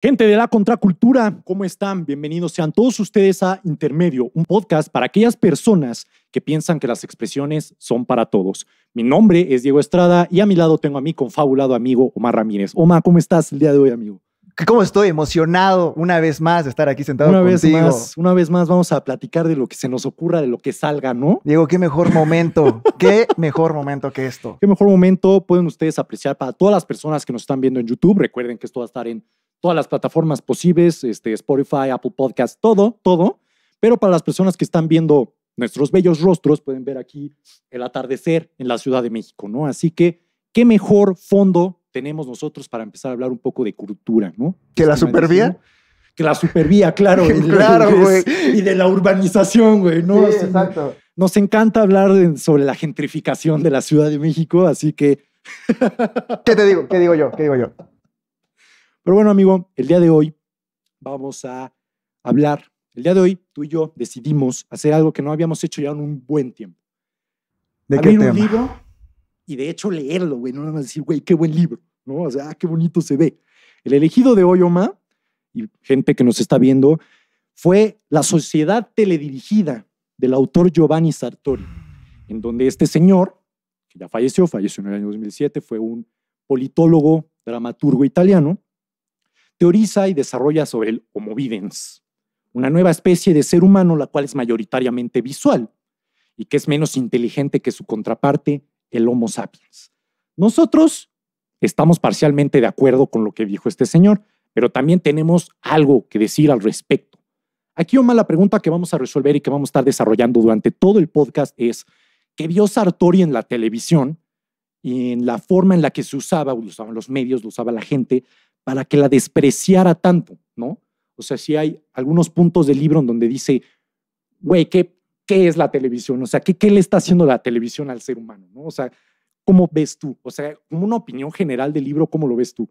Gente de la contracultura, ¿cómo están? Bienvenidos sean todos ustedes a Intermedio, un podcast para aquellas personas que piensan que las expresiones son para todos. Mi nombre es Diego Estrada y a mi lado tengo a mi confabulado amigo Omar Ramírez. Omar, ¿cómo estás el día de hoy, amigo? cómo estoy emocionado una vez más de estar aquí sentado una Vez más, una vez más vamos a platicar de lo que se nos ocurra, de lo que salga, ¿no? Diego, qué mejor momento, qué mejor momento que esto. Qué mejor momento pueden ustedes apreciar para todas las personas que nos están viendo en YouTube. Recuerden que esto va a estar en todas las plataformas posibles, este, Spotify, Apple Podcast, todo, todo. Pero para las personas que están viendo nuestros bellos rostros, pueden ver aquí el atardecer en la Ciudad de México, ¿no? Así que, qué mejor fondo tenemos nosotros para empezar a hablar un poco de cultura, ¿no? ¿Que la supervía? Que la supervía, claro. claro, güey. Y de la urbanización, güey, ¿no? Sí, exacto. Nos encanta hablar sobre la gentrificación de la Ciudad de México, así que... ¿Qué te digo? ¿Qué digo yo? ¿Qué digo yo? Pero bueno, amigo, el día de hoy vamos a hablar. El día de hoy, tú y yo decidimos hacer algo que no habíamos hecho ya en un buen tiempo. ¿De qué tema? un y de hecho leerlo, güey, no nada más decir, güey, qué buen libro, ¿no? O sea, ah, qué bonito se ve. El elegido de hoyoma y gente que nos está viendo, fue la sociedad teledirigida del autor Giovanni Sartori, en donde este señor, que ya falleció, falleció en el año 2007, fue un politólogo, dramaturgo italiano, teoriza y desarrolla sobre el Homo una nueva especie de ser humano la cual es mayoritariamente visual y que es menos inteligente que su contraparte el Homo sapiens. Nosotros estamos parcialmente de acuerdo con lo que dijo este señor, pero también tenemos algo que decir al respecto. Aquí, Oma, la pregunta que vamos a resolver y que vamos a estar desarrollando durante todo el podcast es, ¿qué vio Sartori en la televisión y en la forma en la que se usaba, lo usaban los medios, lo usaba la gente, para que la despreciara tanto, ¿no? O sea, si hay algunos puntos del libro en donde dice, güey, qué qué es la televisión, o sea, qué, le está haciendo la televisión al ser humano, ¿no? O sea, ¿cómo ves tú? O sea, como una opinión general del libro, ¿cómo lo ves tú?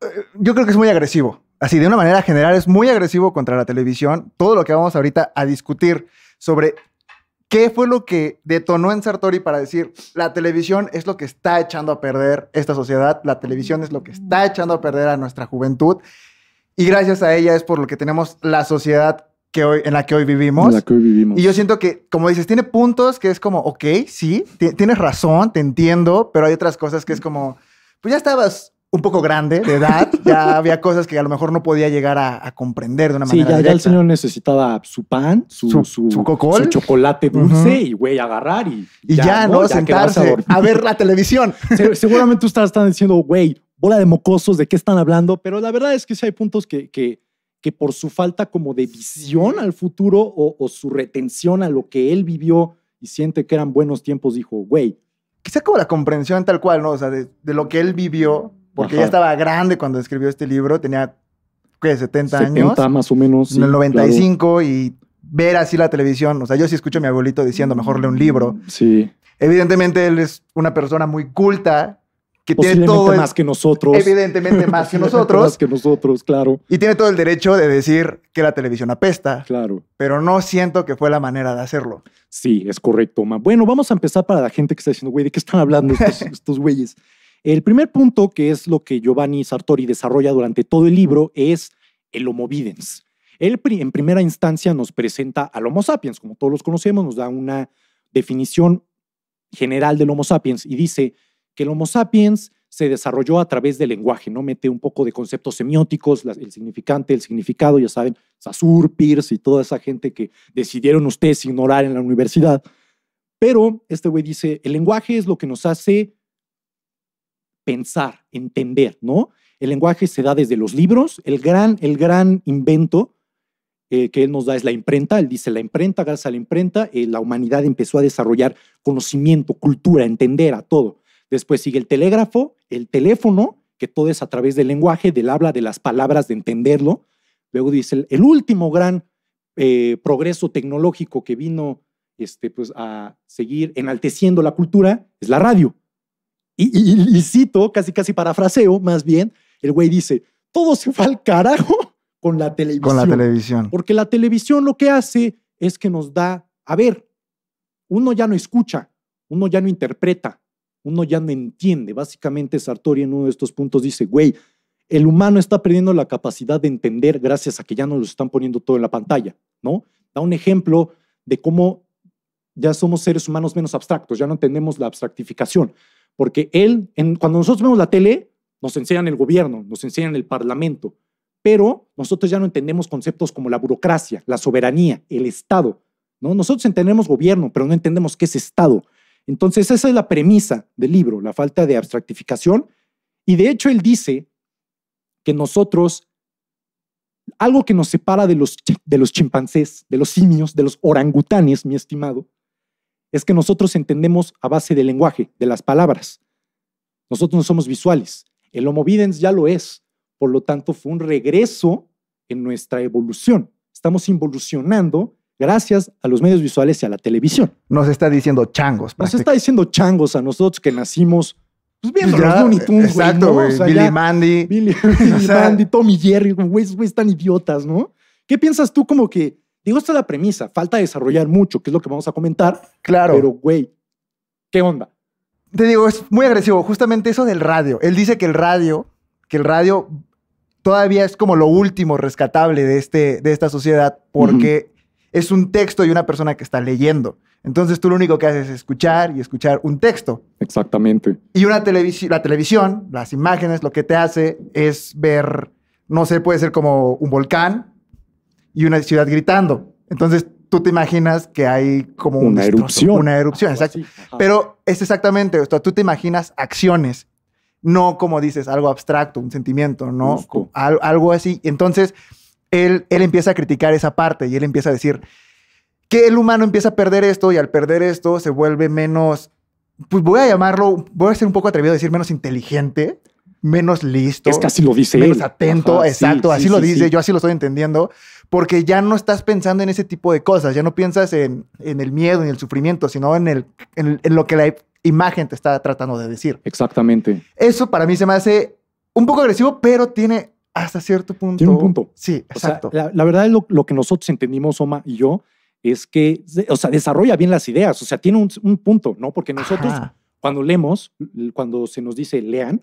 Eh, yo creo que es muy agresivo. Así, de una manera general, es muy agresivo contra la televisión. Todo lo que vamos ahorita a discutir sobre qué fue lo que detonó en Sartori para decir, la televisión es lo que está echando a perder esta sociedad, la televisión es lo que está echando a perder a nuestra juventud. Y gracias a ella es por lo que tenemos la sociedad hoy, en la que hoy vivimos. Y yo siento que, como dices, tiene puntos que es como, ok, sí, tienes razón, te entiendo, pero hay otras cosas que es como, pues ya estabas un poco grande de edad, ya había cosas que a lo mejor no podía llegar a, comprender de una manera manera. Sí, ya, el señor necesitaba su pan, su, su, su, chocolate dulce y güey, agarrar y, ya, no, sentarse a, ver la televisión. seguramente ustedes están diciendo, güey, bola de mocosos, ¿de qué están hablando? Pero la verdad es que sí hay puntos que que por su falta como de visión al futuro o, su retención a lo que él vivió y siente que eran buenos tiempos, dijo, güey. Quizá como la comprensión tal cual, ¿no? O sea, de, lo que él vivió, porque ya estaba grande cuando escribió este libro, tenía, ¿qué? 70, años. 70 más o menos. En el 95 y ver así la televisión. O sea, yo sí escucho a mi abuelito diciendo, mejor lee un libro. Sí. Evidentemente él es una persona muy culta que tiene todo más que nosotros. Evidentemente más que nosotros. más que nosotros, claro. Y tiene todo el derecho de decir que la televisión apesta. Claro. Pero no siento que fue la manera de hacerlo. Sí, es correcto, ma. Bueno, vamos a empezar para la gente que está diciendo, güey, ¿de qué están hablando estos, estos güeyes? El primer punto, que es lo que Giovanni Sartori desarrolla durante todo el libro, es el Homo videns. Él en primera instancia nos presenta al Homo sapiens, como todos los conocemos, nos da una definición general del Homo sapiens y dice que el Homo sapiens se desarrolló a través del lenguaje, ¿no? Mete un poco de conceptos semióticos, el significante, el significado, ya saben, Sassur, Pierce y toda esa gente que decidieron ustedes ignorar en la universidad. Pero este güey dice, el lenguaje es lo que nos hace pensar, entender, ¿no? El lenguaje se da desde los libros, el gran, el gran invento eh, que él nos da es la imprenta, él dice la imprenta, gracias a la imprenta, eh, la humanidad empezó a desarrollar conocimiento, cultura, entender a todo. Después sigue el telégrafo, el teléfono, que todo es a través del lenguaje, del habla, de las palabras, de entenderlo. Luego dice el, último gran eh, progreso tecnológico que vino este, pues, a seguir enalteciendo la cultura es la radio. Y, cito, casi casi parafraseo, más bien, el güey dice, todo se va al carajo con la televisión. Con la televisión. Porque la televisión lo que hace es que nos da, a ver, uno ya no escucha, uno ya no interpreta, uno ya no entiende. Básicamente Sartori en uno de estos puntos dice, güey, el humano está perdiendo la capacidad de entender gracias a que ya nos lo están poniendo todo en la pantalla, ¿no? Da un ejemplo de cómo ya somos seres humanos menos abstractos, ya no entendemos la abstractificación, porque él, cuando nosotros vemos la tele, nos enseñan el gobierno, nos enseñan el parlamento, pero nosotros ya no entendemos conceptos como la burocracia, la soberanía, el Estado, ¿no? Nosotros entendemos gobierno, pero no entendemos qué es Estado. Entonces esa es la premisa del libro, la falta de abstractificación. Y de hecho él dice que nosotros, algo que nos separa de los, de chimpancés, de los simios, de los orangutanes, mi estimado, es que nosotros entendemos a base del lenguaje, de las palabras. Nosotros no somos visuales. El Homo videns ya lo es. Por lo tanto, fue un regreso en nuestra evolución. Estamos involucionando gracias a los medios visuales y a la televisión. Nos está diciendo changos. Nos está diciendo changos a nosotros que nacimos pues, viendo los Looney Tunes, Exacto, Billy Mandy. Billy, Mandy, Tommy Jerry, güey, güey, están idiotas, ¿no? ¿Qué piensas tú como que, digo, esta es la premisa, falta desarrollar mucho, que es lo que vamos a comentar. Claro. Pero, güey, ¿qué onda? Te digo, es muy agresivo, justamente eso del radio. Él dice que el radio, que el radio todavía es como lo último rescatable de, este, de esta sociedad porque es un texto y una persona que está leyendo. Entonces tú lo único que haces es escuchar y escuchar un texto. Exactamente. Y una la televisión, las imágenes, lo que te hace es ver, no sé, puede ser como un volcán y una ciudad gritando. Entonces tú te imaginas que hay como una erupción. Una erupción, exacto. Pero es exactamente esto. Tú te imaginas acciones, no como dices, algo abstracto, un sentimiento, ¿no? Algo así. Entonces él, empieza a criticar esa parte y él empieza a decir que el humano empieza a perder esto y al perder esto se vuelve menos, pues voy a llamarlo, voy a ser un poco atrevido a decir menos inteligente, menos listo. Es que así lo dice menos atento, exacto, así lo dice, yo así lo estoy entendiendo, porque ya no estás pensando en ese tipo de cosas, ya no piensas en, el miedo, en el sufrimiento, sino en, el, en lo que la imagen te está tratando de decir. Exactamente. Eso para mí se me hace un poco agresivo, pero tiene hasta cierto punto. Tiene un punto. Sí, exacto. la, verdad es lo, lo, que nosotros entendimos, Oma y yo, es que, o sea, desarrolla bien las ideas, o sea, tiene un, punto, ¿no? Porque nosotros, cuando leemos, cuando se nos dice lean,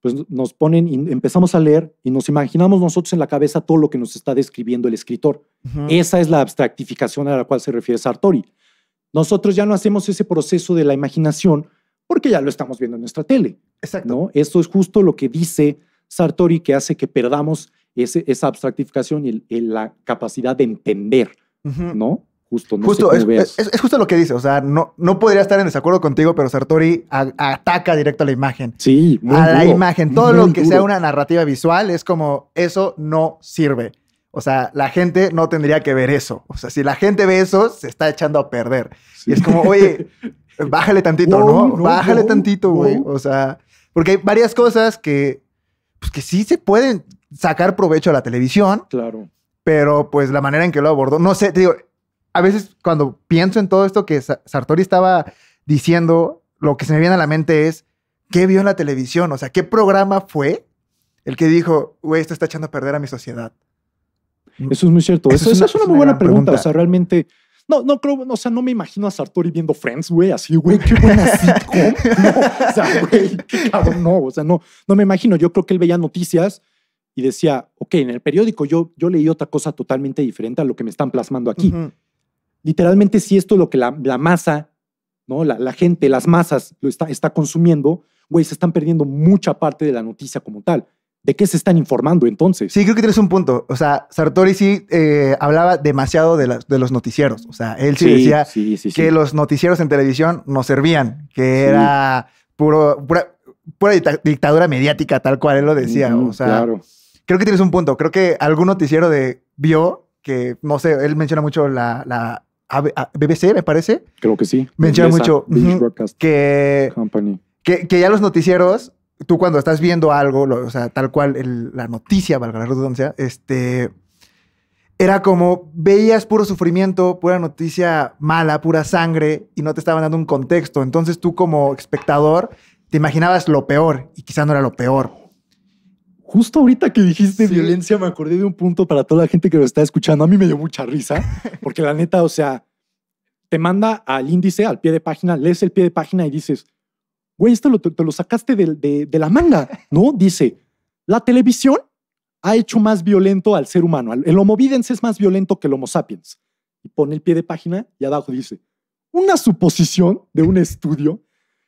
pues nos ponen y empezamos a leer y nos imaginamos nosotros en la cabeza todo lo que nos está describiendo el escritor. Esa es la abstractificación a la cual se refiere Sartori. Nosotros ya no hacemos ese proceso de la imaginación porque ya lo estamos viendo en nuestra tele. Exacto. ¿no? Esto es justo lo que dice Sartori que hace que perdamos esa abstractificación y la capacidad de entender, ¿no? Justo, no justo es, es, justo lo que dice, o sea, no, no podría estar en desacuerdo contigo, pero Sartori ataca directo a la imagen. Sí, A la imagen, todo lo que sea una narrativa visual es como, eso no sirve. O sea, la gente no tendría que ver eso. O sea, si la gente ve eso, se está echando a perder. Y es como, oye, bájale tantito, ¿no? Bájale tantito, güey. O sea, porque hay varias cosas que pues que sí se pueden sacar provecho a la televisión. Claro. Pero pues la manera en que lo abordó, no sé, te digo, a veces cuando pienso en todo esto que Sartori estaba diciendo, lo que se me viene a la mente es, ¿qué vio en la televisión? O sea, ¿qué programa fue el que dijo, güey, esto está echando a perder a mi sociedad? Eso es muy cierto. Eso, es, una, muy buena pregunta. O sea, realmente no, no creo, o sea, no me imagino a Sartori viendo Friends, güey, así, güey, qué buena sitcom. No, o sea, güey, qué cabrón, no, o sea, no, no me imagino. Yo creo que él veía noticias y decía, ok, en el periódico yo, leí otra cosa totalmente diferente a lo que me están plasmando aquí. Literalmente, si esto es lo que la, masa, ¿no? La, gente, las masas lo está, está consumiendo, güey, se están perdiendo mucha parte de la noticia como tal. ¿De qué se están informando entonces? Sí, creo que tienes un punto. O sea, Sartori sí eh, hablaba demasiado de, los noticieros. O sea, él sí, decía que los noticieros en televisión no servían, que era puro, pura, pura dictadura mediática, tal cual él lo decía. o sea, claro. creo que tienes un punto. Creo que algún noticiero de vio que, no sé, él menciona mucho la, BBC, me parece. Creo que sí. Menciona mucho que, que ya los noticieros tú cuando estás viendo algo, o sea, tal cual la noticia, valga la redundancia, este, era como veías puro sufrimiento, pura noticia mala, pura sangre y no te estaban dando un contexto. Entonces tú como espectador te imaginabas lo peor y quizá no era lo peor. Justo ahorita que dijiste violencia me acordé de un punto para toda la gente que lo está escuchando. A mí me dio mucha risa porque la neta, o sea, te manda al índice, al pie de página, lees el pie de página y dices, güey, esto te lo sacaste de, la manga, ¿no? Dice, la televisión ha hecho más violento al ser humano. El Homo videns es más violento que el Homo sapiens. Y pone el pie de página y abajo dice, una suposición de un estudio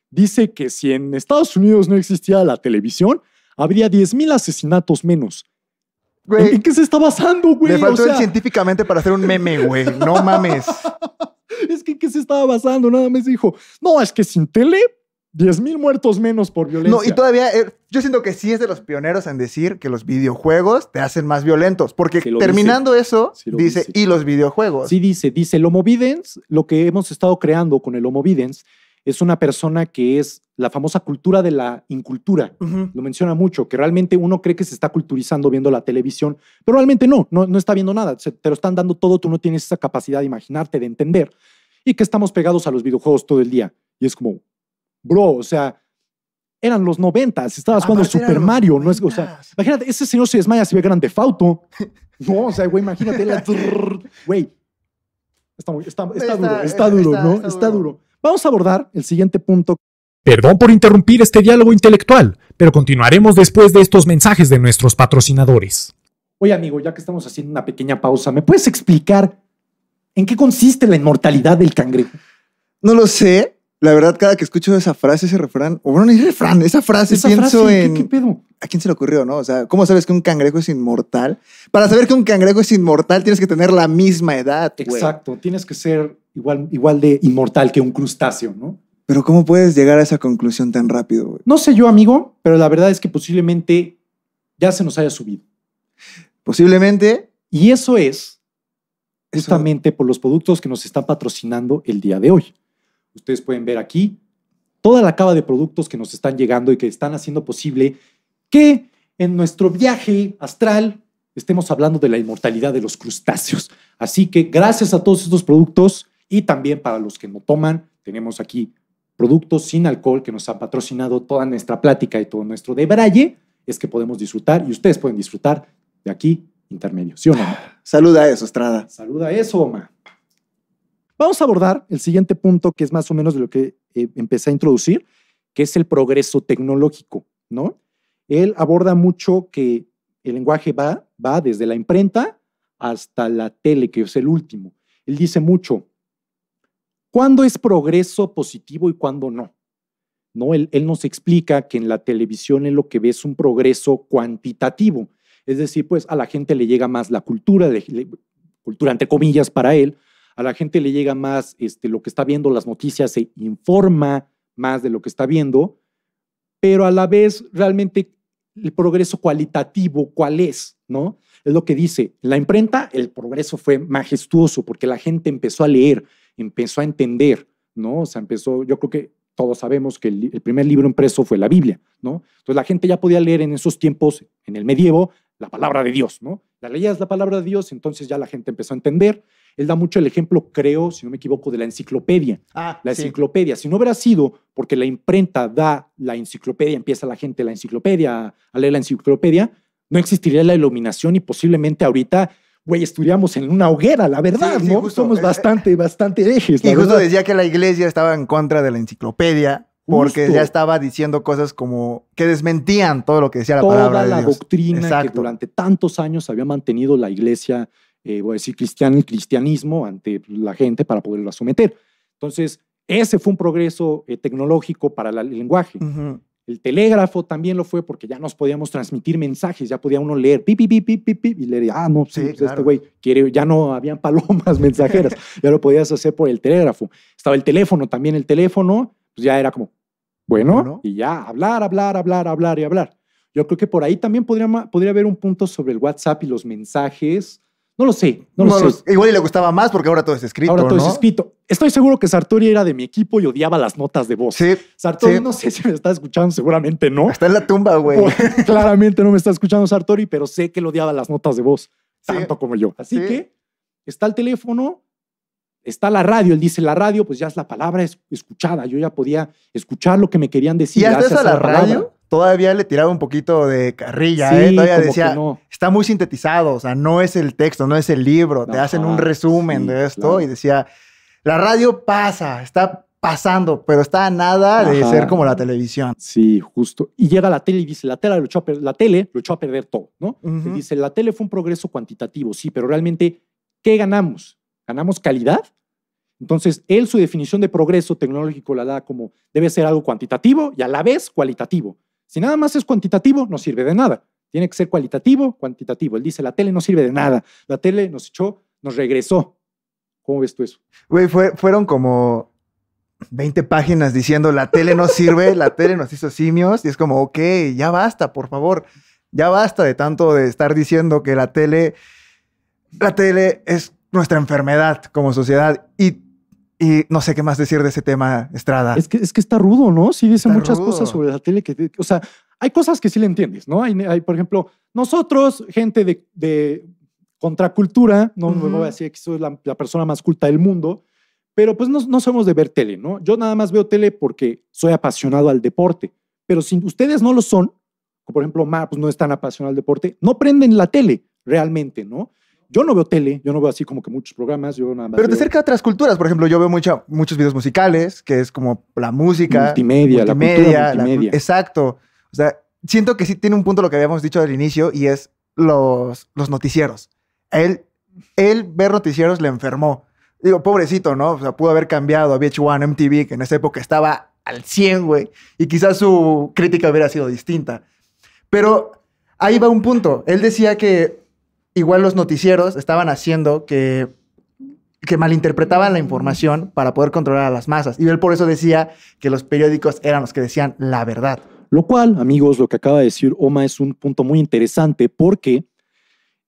dice que si en Estados Unidos no existía la televisión, habría 10.000 asesinatos menos. Güey, ¿En qué se está basando, güey? Le faltó o científicamente para hacer un meme, güey. No mames. es que ¿en qué se estaba basando? Nada más dijo, no, es que sin tele 10.000 muertos menos por violencia. No, y todavía eh, yo siento que sí es de los pioneros en decir que los videojuegos te hacen más violentos, porque terminando eso dice, y los videojuegos. Sí dice, dice el Homo lo que hemos estado creando con el Homo Videns es una persona que es la famosa cultura de la incultura. Lo menciona mucho, que realmente uno cree que se está culturizando viendo la televisión, pero realmente no, no, no está viendo nada, te lo están dando todo, tú no tienes esa capacidad de imaginarte, de entender, y que estamos pegados a los videojuegos todo el día. Y es como, bro, o sea, eran los noventas, estabas jugando Super Mario, no es, o sea, imagínate, ese señor se desmaya si ve Grande Fauto. No, o sea, güey, imagínate la... Güey, está, duro, está, duro, ¿no? Está, duro. Vamos a abordar el siguiente punto. Perdón por interrumpir este diálogo intelectual, pero continuaremos después de estos mensajes de nuestros patrocinadores. Oye, amigo, ya que estamos haciendo una pequeña pausa, ¿me puedes explicar en qué consiste la inmortalidad del cangrejo? No lo sé, la verdad, cada que escucho esa frase, ese refrán, o bueno, no refrán, esa frase pienso en. ¿qué, pedo? ¿A quién se le ocurrió, no? O sea, ¿cómo sabes que un cangrejo es inmortal? Para saber que un cangrejo es inmortal, tienes que tener la misma edad. Exacto, tienes que ser igual, igual de inmortal que un crustáceo, ¿no? Pero ¿cómo puedes llegar a esa conclusión tan rápido? Güey? No sé yo, amigo, pero la verdad es que posiblemente ya se nos haya subido. Posiblemente. Y eso es justamente por los productos que nos están patrocinando el día de hoy. Ustedes pueden ver aquí toda la cava de productos que nos están llegando y que están haciendo posible que en nuestro viaje astral estemos hablando de la inmortalidad de los crustáceos. Así que gracias a todos estos productos y también para los que no toman, tenemos aquí productos sin alcohol que nos han patrocinado toda nuestra plática y todo nuestro debraye, es que podemos disfrutar y ustedes pueden disfrutar de aquí intermedio, ¿sí o Saluda eso, Estrada. Saluda eso, Oma. Vamos a abordar el siguiente punto, que es más o menos de lo que eh, empecé a introducir, que es el progreso tecnológico, ¿no? Él aborda mucho que el lenguaje va, va desde la imprenta hasta la tele, que es el último. Él dice mucho, ¿cuándo es progreso positivo y cuándo no? ¿No? Él, nos explica que en la televisión es lo que ve es un progreso cuantitativo. Es decir, pues a la gente le llega más la cultura, cultura entre comillas para él, a la gente le llega más este, lo que está viendo, las noticias, se informa más de lo que está viendo, pero a la vez realmente el progreso cualitativo, ¿cuál es? ¿No? Es lo que dice, la imprenta, el progreso fue majestuoso porque la gente empezó a leer, empezó a entender, ¿no? O sea, empezó, yo creo que todos sabemos que el, el primer libro impreso fue la Biblia, ¿no? Entonces la gente ya podía leer en esos tiempos, en el medievo, la palabra de Dios, ¿no? La ley es la palabra de Dios, entonces ya la gente empezó a entender. Él da mucho el ejemplo, creo, si no me equivoco, de la enciclopedia. Ah, la enciclopedia, si no hubiera sido porque la imprenta da la enciclopedia, empieza la gente la enciclopedia a leer la enciclopedia, no existiría la iluminación y posiblemente ahorita güey, estudiamos en una hoguera, la verdad, ¿no? Somos eh, bastante, bastante ejes. y justo decía que la iglesia estaba en contra de la enciclopedia porque ya estaba diciendo cosas como que desmentían todo lo que decía la palabra. Toda la doctrina que durante tantos años había mantenido la iglesia, eh, voy a decir, cristiano el cristianismo ante la gente para poderla someter. Entonces, ese fue un progreso eh, tecnológico para el lenguaje. El telégrafo también lo fue porque ya nos podíamos transmitir mensajes, ya podía uno leer pi, y leer, ah, no, pues, este güey quiere, ya no habían palomas mensajeras, ya lo podías hacer por el telégrafo. Estaba el teléfono, también el teléfono, pues ya era como bueno, y ya, hablar, hablar, hablar, hablar y hablar. Yo creo que por ahí también podría, podría haber un punto sobre el WhatsApp y los mensajes. No lo sé, no, lo sé. Igual le gustaba más porque ahora todo es escrito. Ahora todo es escrito. Estoy seguro que Sartori era de mi equipo y odiaba las notas de voz. Sartori, no sé si me está escuchando, seguramente no. Está en la tumba, güey. claramente no me está escuchando Sartori, pero sé que él odiaba las notas de voz, tanto como yo. Así que está el teléfono, está la radio, él dice, la radio, pues ya es la palabra escuchada, yo ya podía escuchar lo que me querían decir. ¿Y hasta a la, radio? Todavía le tiraba un poquito de carrilla, ¿eh? Todavía decía, está muy sintetizado, o sea, no es el texto, no es el libro, te hacen un ah, resumen de esto y decía, la radio pasa, está pasando, pero está nada de ser como la televisión. Sí, justo. Y llega la tele y dice, la tele lo echó a perder, la tele lo echó a todo, ¿no? Dice, la tele fue un progreso cuantitativo, sí, pero realmente, ¿qué ganamos? ganamos calidad. Entonces, él su definición de progreso tecnológico la da como debe ser algo cuantitativo y a la vez cualitativo. Si nada más es cuantitativo, no sirve de nada. Tiene que ser cualitativo, cuantitativo. Él dice, la tele no sirve de nada. La tele nos echó, nos regresó. ¿Cómo ves tú eso? Güey, fueron como 20 páginas diciendo, la tele no sirve, la tele nos hizo simios. Y es como, ok, ya basta, por favor. Ya basta de tanto de estar diciendo que la tele la tele es nuestra enfermedad como sociedad. Y, no sé qué más decir de ese tema, Estrada. Es que, es que está rudo, ¿no? Sí, dice muchas cosas sobre la tele que, o sea, hay cosas que sí le entiendes, ¿no? Hay, por ejemplo, nosotros, gente de, contracultura, no me voy a decir que soy la, persona más culta del mundo, pero pues no, no somos de ver tele, ¿no? Yo nada más veo tele porque soy apasionado al deporte, pero si ustedes no lo son, por ejemplo, Mar, pues no es tan apasionado al deporte, no prenden la tele realmente, ¿no? Yo no veo tele, yo no veo así como que muchos programas, yo nada más. Pero te cerca acerca a otras culturas, por ejemplo, yo veo mucha, muchos videos musicales, que es como la música. Multimedia, la cultura exacto. O sea, siento que sí tiene un punto lo que habíamos dicho al inicio y es los, los noticieros. Él, él ver noticieros le enfermó. Digo, pobrecito, ¿no? O sea, pudo haber cambiado a VH1, MTV, que en esa época estaba al 100, güey. Y quizás su crítica hubiera sido distinta. Pero ahí va un punto. Él decía que igual los noticieros estaban haciendo que, que malinterpretaban la información para poder controlar a las masas. Y él por eso decía que los periódicos eran los que decían la verdad. Lo cual, amigos, lo que acaba de decir Oma es un punto muy interesante porque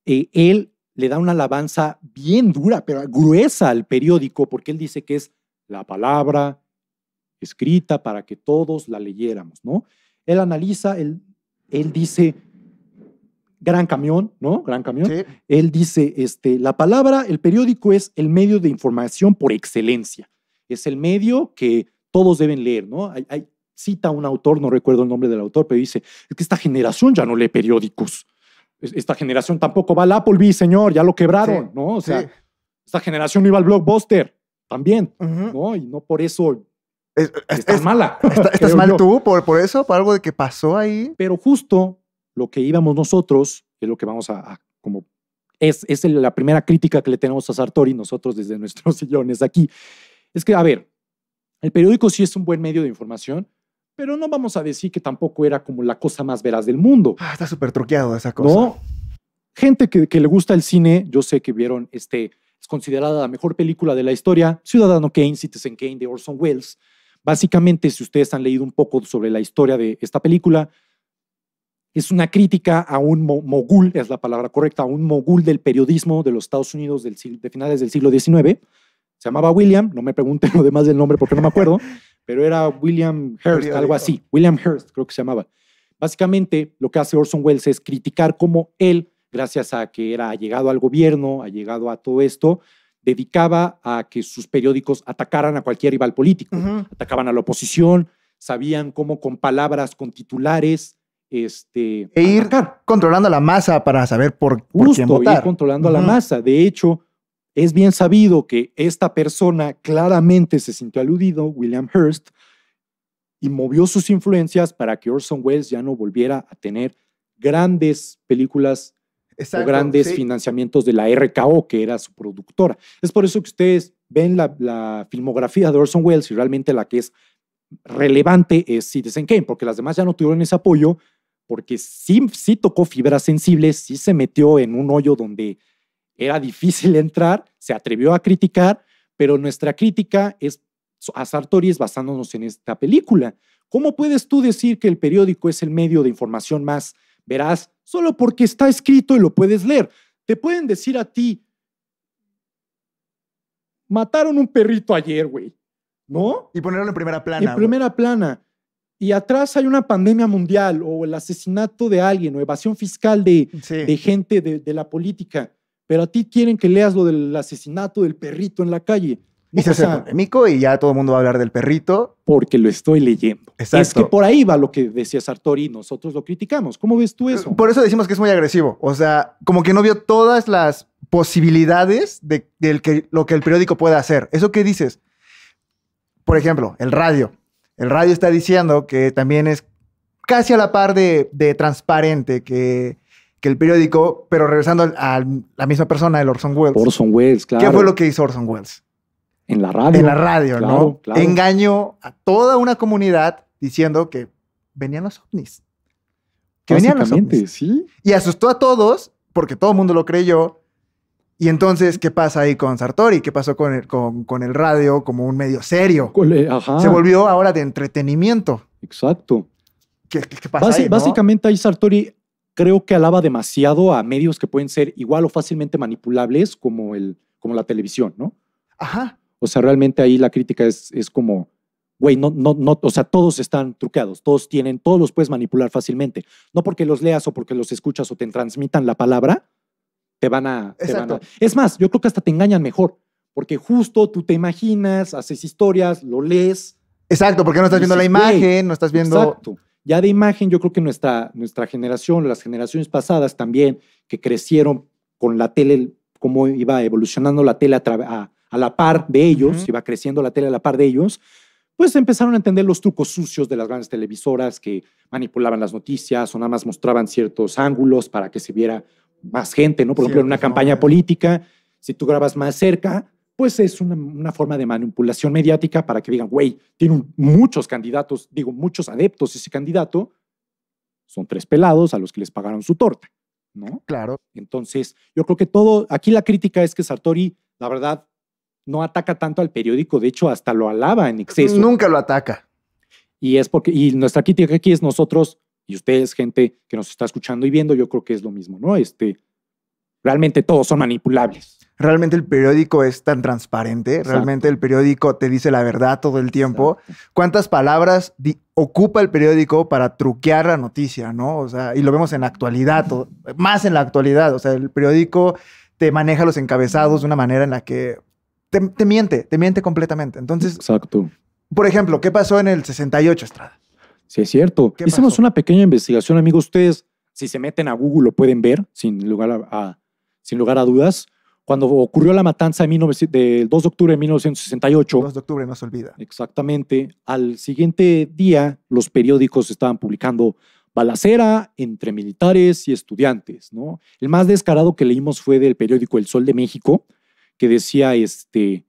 eh, él le da una alabanza bien dura, pero gruesa al periódico, porque él dice que es la palabra escrita para que todos la leyéramos, ¿no? Él analiza, él dice, gran camión, ¿no? Gran camión. Él dice, este, la palabra, el periódico es el medio de información por excelencia. Es el medio que todos deben leer, ¿no? Hay, cita un autor, no recuerdo el nombre del autor, pero dice, es que esta generación ya no lee periódicos. Esta generación tampoco va al Applebee, señor, ya lo quebraron, ¿no? O sea, esta generación no iba al Blockbuster también, ¿no? Y no por eso es, estás mala. ¿Estás mal tú por, por eso? ¿Por algo de que pasó ahí? Pero justo lo que íbamos nosotros, es lo que vamos a, como es, es, la primera crítica que le tenemos a Sartori, nosotros desde nuestros sillones aquí, es que, a ver, el periódico sí es un buen medio de información, pero no vamos a decir que tampoco era como la cosa más veraz del mundo. Ah, está súper truqueado esa cosa. No. Gente que, que, le gusta el cine, yo sé que vieron este, es considerada la mejor película de la historia, Ciudadano Kane, Citizen Kane de Orson Welles. Básicamente, si ustedes han leído un poco sobre la historia de esta película, es una crítica a un mogul, es la palabra correcta, a un mogul del periodismo de los Estados Unidos de finales del siglo XIX. Se llamaba William, no me pregunten lo demás del nombre porque no me acuerdo, pero era William Hearst, algo así. William Hearst creo que se llamaba. Básicamente lo que hace Orson Welles es criticar cómo él, gracias a que era llegado al gobierno, ha llegado a todo esto, dedicaba a que sus periódicos atacaran a cualquier rival político, atacaban a la oposición, sabían cómo con palabras, con titulares, este, e ir controlando la masa para saber por, qué. quién votar. controlando la masa. De hecho, es bien sabido que esta persona claramente se sintió aludido, William Hearst, y movió sus influencias para que Orson Welles ya no volviera a tener grandes películas o grandes financiamientos de la RKO, que era su productora. Es por eso que ustedes ven la, la filmografía de Orson Welles y realmente la que es relevante es Citizen Kane, porque las demás ya no tuvieron ese apoyo porque sí, tocó fibras sensibles, sí se metió en un hoyo donde era difícil entrar, se atrevió a criticar, pero nuestra crítica es a Sartori basándonos en esta película. ¿Cómo puedes tú decir que el periódico es el medio de información más veraz solo porque está escrito y lo puedes leer? Te pueden decir a ti, mataron un perrito ayer, güey, ¿no? Y ponerlo en primera plana. En primera plana y atrás hay una pandemia mundial o el asesinato de alguien o evasión fiscal de, gente de, la política, pero a ti quieren que leas lo del asesinato del perrito en la calle. y se y ya todo el mundo va a hablar del perrito. Porque lo estoy leyendo. Exacto. Es que por ahí va lo que decía Sartori y nosotros lo criticamos. ¿Cómo ves tú eso? Por eso decimos que es muy agresivo. O sea, como que no vio todas las posibilidades de, lo que el periódico puede hacer. ¿Eso qué dices? Por ejemplo, el radio el radio está diciendo que también es casi a la par de, transparente que, el periódico, pero regresando a, la misma persona, el Orson Welles. Orson Welles, claro. ¿Qué fue lo que hizo Orson Welles? En la radio. En la radio, ¿no? Engañó a toda una comunidad diciendo que venían los ovnis. Que venían los ovnis. sí. Y asustó a todos porque todo el mundo lo creyó y entonces, ¿qué pasa ahí con Sartori? ¿Qué pasó con el, radio como un medio serio? Se volvió ahora de entretenimiento. Exacto. ¿Qué, pasa ahí, Básicamente ahí Sartori creo que alaba demasiado a medios que pueden ser igual o fácilmente manipulables como, el, como la televisión, ¿no? Ajá. O sea, realmente ahí la crítica es, es como, güey, no, no, no, o sea, todos están truqueados, todos tienen, todos los puedes manipular fácilmente. No porque los leas o porque los escuchas o te transmitan la palabra, te van a, Es más, yo creo que hasta te engañan mejor, porque justo tú te imaginas, haces historias, lo lees. Exacto, porque no estás viendo la imagen, no estás viendo... Exacto. Ya de imagen, yo creo que nuestra, nuestra generación, las generaciones pasadas también, que crecieron con la tele, cómo iba evolucionando la tele a, la par de ellos, iba creciendo la tele a la par de ellos, pues empezaron a entender los trucos sucios de las grandes televisoras que manipulaban las noticias o nada más mostraban ciertos ángulos para que se viera más gente, ¿no? Por ejemplo, en una campaña política, si tú grabas más cerca, pues es una, una, forma de manipulación mediática para que digan, güey, tiene muchos candidatos, digo, muchos adeptos ese candidato, son tres pelados a los que les pagaron su torta, ¿no? Claro. Entonces, yo creo que todo, aquí la crítica es que Sartori, la verdad, no ataca tanto al periódico, de hecho, hasta lo alaba en exceso. Nunca lo ataca. Y es porque, y nuestra crítica aquí es nosotros y ustedes, gente que nos está escuchando y viendo, yo creo que es lo mismo, ¿no? Este, realmente todos son manipulables. Realmente el periódico es tan transparente, realmente el periódico te dice la verdad todo el tiempo. ¿Cuántas palabras ocupa el periódico para truquear la noticia, no? O sea, y lo vemos en la actualidad, más en la actualidad, o sea, el periódico te maneja los encabezados de una manera en la que te, te miente, te miente completamente. Entonces, Exacto. Por ejemplo, ¿qué pasó en el 68, Estrada? Sí, es cierto. Hicimos una pequeña investigación, amigos. Ustedes, si se meten a Google, lo pueden ver, sin lugar a, sin lugar a dudas. Cuando ocurrió la matanza de del 2 de octubre de 1968. El 2 de octubre no se olvida. Exactamente. Al siguiente día, los periódicos estaban publicando balacera entre militares y estudiantes, ¿no? El más descarado que leímos fue del periódico El Sol de México, que decía, este,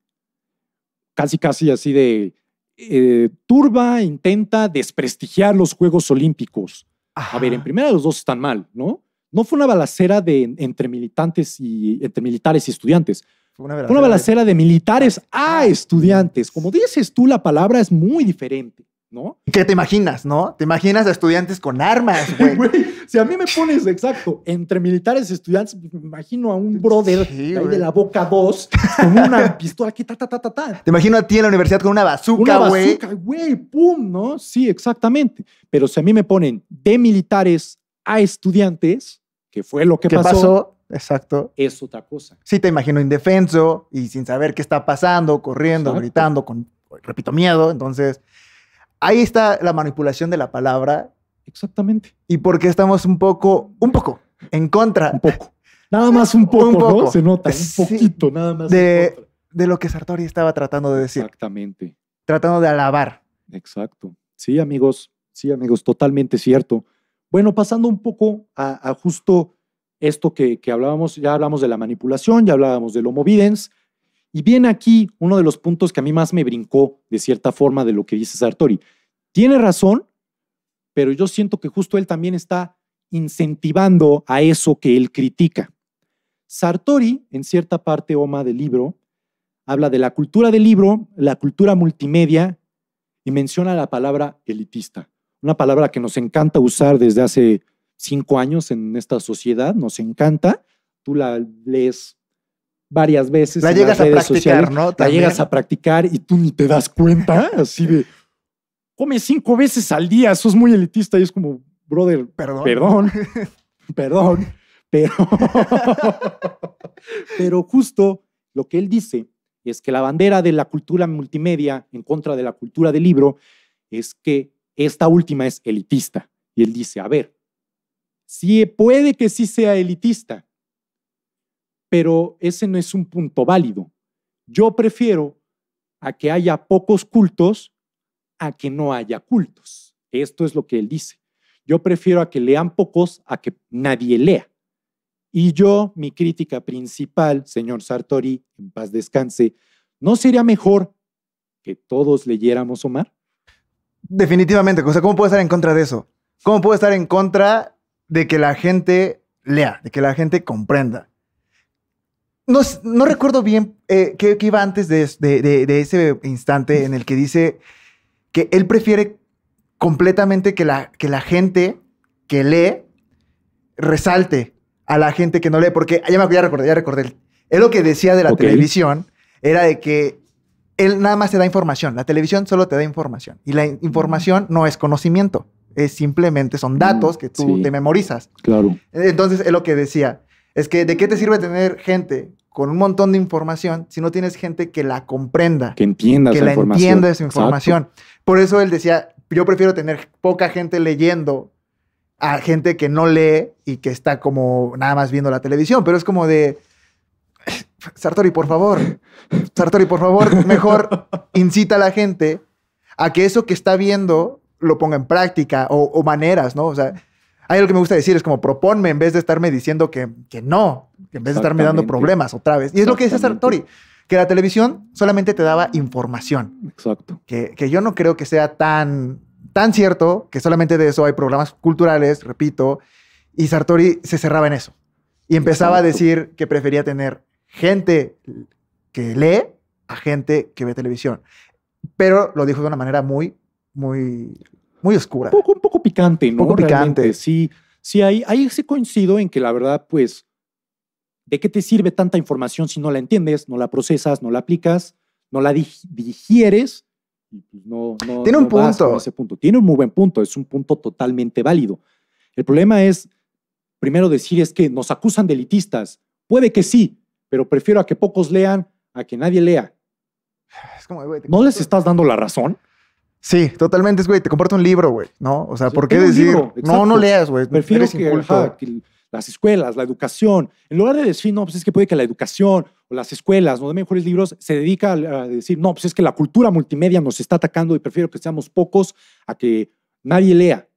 casi casi así de eh, turba, intenta desprestigiar los Juegos Olímpicos. A ver, en primera los dos están mal, ¿no? No fue una balacera de, entre, militantes y, entre militares y estudiantes. Fue una balacera, de... militares a ah, estudiantes. Como dices tú, la palabra es muy diferente. ¿no? ¿Qué te imaginas, no? Te imaginas a estudiantes con armas, güey. si a mí me pones, exacto, entre militares y estudiantes, pues, me imagino a un brother ahí de la boca 2 con una pistola aquí, ta, ta, ta, ta, ta. Te imagino a ti en la universidad con una bazooka, güey. Una bazooka, güey, pum, ¿no? Sí, exactamente. Pero si a mí me ponen de militares a estudiantes, que fue lo que ¿Qué pasó, Exacto. Es otra cosa. Sí, te imagino indefenso y sin saber qué está pasando, corriendo, gritando, con, repito, miedo. Entonces, Ahí está la manipulación de la palabra. Exactamente. Y porque estamos un poco, un poco, en contra. Un poco. Nada más un poco, un Se nota, un poquito, nada más. De, de lo que Sartori estaba tratando de decir. Exactamente. Tratando de alabar. Exacto. Sí, amigos, sí, amigos, totalmente cierto. Bueno, pasando un poco a, justo esto que, hablábamos, ya hablamos de la manipulación, ya hablábamos del videns, y viene aquí uno de los puntos que a mí más me brincó, de cierta forma, de lo que dice Sartori. Tiene razón, pero yo siento que justo él también está incentivando a eso que él critica. Sartori, en cierta parte, Oma, del libro, habla de la cultura del libro, la cultura multimedia, y menciona la palabra elitista, una palabra que nos encanta usar desde hace cinco años en esta sociedad, nos encanta. Tú la lees varias veces. La llegas a practicar, sociales, ¿no? La llegas a practicar y tú ni te das cuenta, así de, come cinco veces al día, sos muy elitista y es como, brother, perdón, perdón, perdón, pero, pero justo lo que él dice es que la bandera de la cultura multimedia en contra de la cultura del libro es que esta última es elitista. Y él dice, a ver, si puede que sí sea elitista, pero ese no es un punto válido. Yo prefiero a que haya pocos cultos a que no haya cultos. Esto es lo que él dice. Yo prefiero a que lean pocos a que nadie lea. Y yo, mi crítica principal, señor Sartori, en paz descanse, ¿no sería mejor que todos leyéramos Omar? Definitivamente, o ¿cómo puede estar en contra de eso? ¿Cómo puede estar en contra de que la gente lea, de que la gente comprenda? No, recuerdo bien eh, qué, iba antes de, de, ese instante en el que dice que él prefiere completamente que la, que la gente que lee resalte a la gente que no lee, porque ah, ya, me, ya recordé, ya recordé. Él lo que decía de la televisión era de que él nada más te da información, la televisión solo te da información y la información no es conocimiento, es simplemente son mm, datos que tú te memorizas. Claro. Entonces, es lo que decía es que de qué te sirve tener gente con un montón de información si no tienes gente que la comprenda. Que entienda que la entienda esa información. Por eso él decía, yo prefiero tener poca gente leyendo a gente que no lee y que está como nada más viendo la televisión, pero es como de... Sartori, por favor. Sartori, por favor, mejor incita a la gente a que eso que está viendo lo ponga en práctica o, o maneras, ¿no? O sea, hay algo que me gusta decir, es como proponme en vez de estarme diciendo que, que no, en vez de estarme dando problemas otra vez. Y es lo que dice Sartori, que la televisión solamente te daba información. Exacto. Que, yo no creo que sea tan, tan cierto que solamente de eso hay programas culturales, repito, y Sartori se cerraba en eso. Y empezaba a decir que prefería tener gente que lee a gente que ve televisión. Pero lo dijo de una manera muy, muy muy oscura. Un poco, picante, ¿no? Un poco picante. sí, sí, ahí, ahí sí coincido en que la verdad, pues, ¿de qué te sirve tanta información si no la entiendes, no la procesas, no la aplicas, no la digieres? Pues, no, Tiene un punto. Ese punto. Tiene un muy buen punto, es un punto totalmente válido. El problema es, primero decir es que nos acusan de elitistas. Puede que sí, pero prefiero a que pocos lean a que nadie lea. Es como, ¿No les estás dando la razón? Sí, totalmente, güey, te comparto un libro, güey, ¿no? O sea, ¿por qué decir, no, no leas, güey? Prefiero que, las escuelas, la educación, en lugar de decir, no, pues es que puede que la educación o las escuelas no de mejores libros, se dedica a decir, no, pues es que la cultura multimedia nos está atacando y prefiero que seamos pocos a que nadie lea.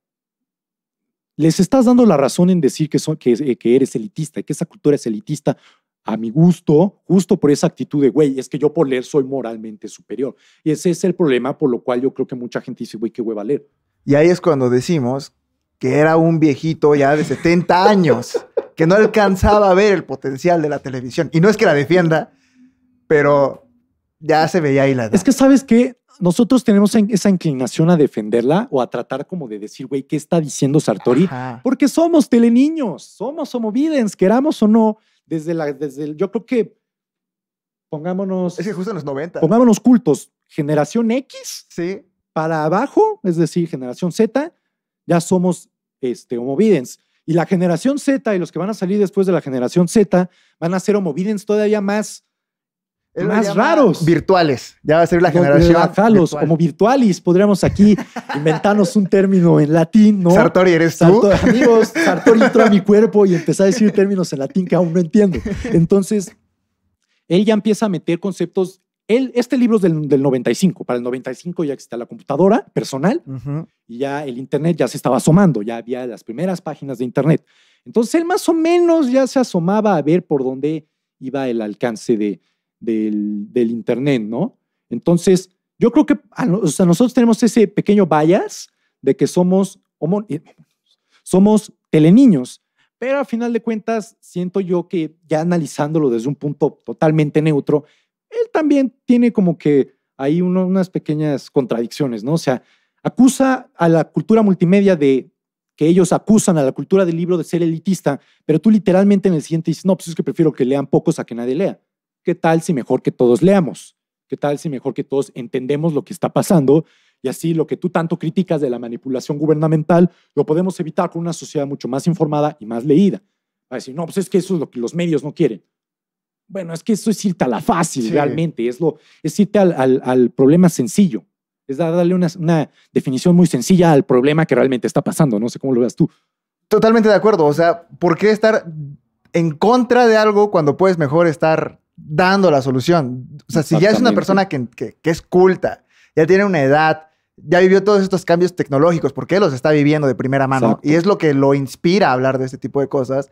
Les estás dando la razón en decir que, que, eh, que eres elitista y que esa cultura es elitista a mi gusto, justo por esa actitud de, güey, es que yo por leer soy moralmente superior. Y ese es el problema por lo cual yo creo que mucha gente dice, güey, qué a leer. Y ahí es cuando decimos que era un viejito ya de 70 años, que no alcanzaba a ver el potencial de la televisión. Y no es que la defienda, pero ya se veía ahí la Es que, ¿sabes que nosotros tenemos esa inclinación a defenderla o a tratar como de decir, güey, ¿qué está diciendo Sartori? Porque somos teleniños, somos homovidens, queramos o no desde la, desde el, yo creo que pongámonos. Es que justo en los 90. Pongámonos cultos. Generación X. Sí. Para abajo, es decir, generación Z, ya somos este, homovidens. Y la generación Z y los que van a salir después de la generación Z van a ser homovidens todavía más más raros. Virtuales. Ya va a ser la generación. como virtualis. Podríamos aquí inventarnos un término en latín, ¿no? Sartori, eres tú. amigos, Sartori entró a mi cuerpo y empezó a decir términos en latín que aún no entiendo. Entonces, él ya empieza a meter conceptos. Él, este libro es del, 95. Para el 95 ya existía la computadora personal y ya el Internet ya se estaba asomando. Ya había las primeras páginas de Internet. Entonces, él más o menos ya se asomaba a ver por dónde iba el alcance de del, Internet, ¿no? Entonces, yo creo que o sea, nosotros tenemos ese pequeño bias de que somos, eh, somos teleniños, pero a final de cuentas siento yo que ya analizándolo desde un punto totalmente neutro, él también tiene como que hay unas pequeñas contradicciones, ¿no? O sea, acusa a la cultura multimedia de que ellos acusan a la cultura del libro de ser elitista, pero tú literalmente en el siguiente dices, no, pues es que prefiero que lean pocos a que nadie lea. ¿qué tal si mejor que todos leamos? ¿Qué tal si mejor que todos entendemos lo que está pasando? Y así lo que tú tanto criticas de la manipulación gubernamental lo podemos evitar con una sociedad mucho más informada y más leída. Va a decir, no, pues es que eso es lo que los medios no quieren. Bueno, es que eso es irte a la fácil realmente, es, lo, es irte al, problema sencillo. Es darle una, una, definición muy sencilla al problema que realmente está pasando. No sé cómo lo veas tú. Totalmente de acuerdo. O sea, ¿por qué estar en contra de algo cuando puedes mejor estar dando la solución. O sea, si ya es una persona que, que, es culta, ya tiene una edad, ya vivió todos estos cambios tecnológicos, porque los está viviendo de primera mano y es lo que lo inspira a hablar de este tipo de cosas,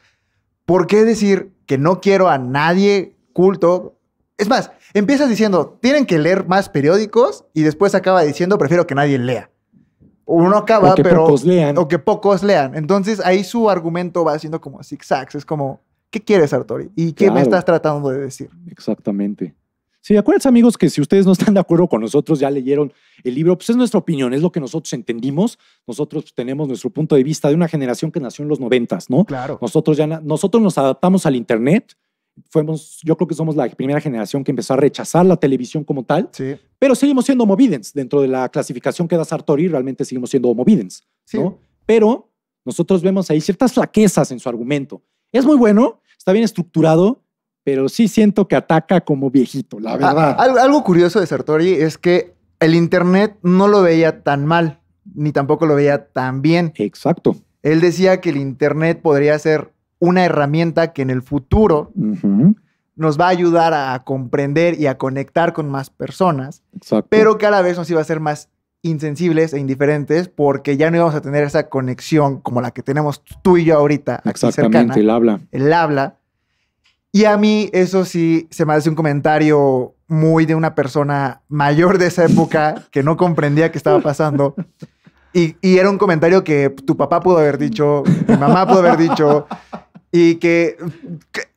¿por qué decir que no quiero a nadie culto? Es más, empiezas diciendo, tienen que leer más periódicos y después acaba diciendo, prefiero que nadie lea. Uno acaba, pero... Pocos lean. O que pocos lean. Entonces ahí su argumento va haciendo como zigzags, es como... ¿Qué quieres, Artori? ¿Y qué me estás tratando de decir? Exactamente. Sí, acuérdense, amigos, que si ustedes no están de acuerdo con nosotros, ya leyeron el libro, pues es nuestra opinión, es lo que nosotros entendimos. Nosotros tenemos nuestro punto de vista de una generación que nació en los noventas, ¿no? Claro. Nosotros ya nosotros nos adaptamos al internet. Fuimos, yo creo que somos la primera generación que empezó a rechazar la televisión como tal. Sí. Pero seguimos siendo movidens Dentro de la clasificación que da Sartori, realmente seguimos siendo homovidens, sí. Pero nosotros vemos ahí ciertas flaquezas en su argumento. Es muy bueno, está bien estructurado, pero sí siento que ataca como viejito, la ah, verdad. algo curioso de Sartori es que el Internet no lo veía tan mal, ni tampoco lo veía tan bien. Exacto. Él decía que el Internet podría ser una herramienta que en el futuro nos va a ayudar a comprender y a conectar con más personas, Exacto. pero que a la vez nos iba a ser más insensibles e indiferentes porque ya no íbamos a tener esa conexión como la que tenemos tú y yo ahorita. Exactamente, el habla. El habla. Y a mí eso sí se me hace un comentario muy de una persona mayor de esa época que no comprendía qué estaba pasando. Y, era un comentario que tu papá pudo haber dicho, mi mamá pudo haber dicho, y que,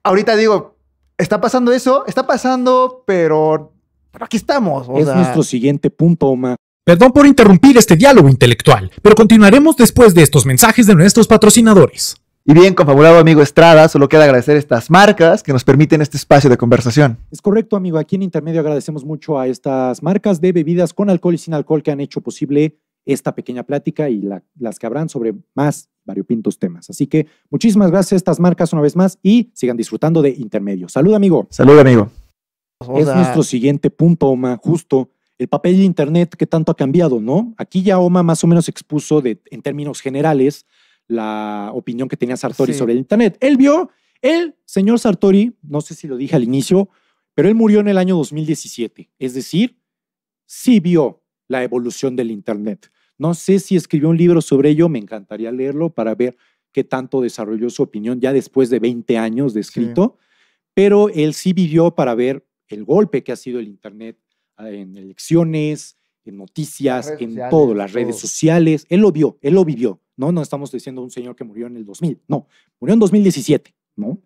ahorita digo, está pasando eso, está pasando, pero pero aquí estamos. es nuestro siguiente punto, Oma. Perdón por interrumpir este diálogo intelectual, pero continuaremos después de estos mensajes de nuestros patrocinadores. Y bien, confabulado amigo Estrada, solo queda agradecer estas marcas que nos permiten este espacio de conversación. Es correcto, amigo. Aquí en Intermedio agradecemos mucho a estas marcas de bebidas con alcohol y sin alcohol que han hecho posible esta pequeña plática y las que habrán sobre más variopintos temas. Así que muchísimas gracias a estas marcas una vez más y sigan disfrutando de Intermedio. Salud, amigo. Salud, amigo. es nuestro siguiente punto, Oma, justo el papel de Internet que tanto ha cambiado, ¿no? Aquí ya Oma más o menos expuso de, en términos generales la opinión que tenía Sartori sobre el Internet. Él vio, el señor Sartori, no sé si lo dije al inicio, pero él murió en el año 2017, es decir, sí vio la evolución del Internet. No sé si escribió un libro sobre ello, me encantaría leerlo para ver qué tanto desarrolló su opinión ya después de 20 años de escrito, pero él sí vivió para ver el golpe que ha sido el Internet Ah, en elecciones, en noticias, en todas todo, las redes sociales. Él lo vio, él lo vivió. No, no estamos diciendo un señor que murió en el 2000, no, murió en 2017, ¿no?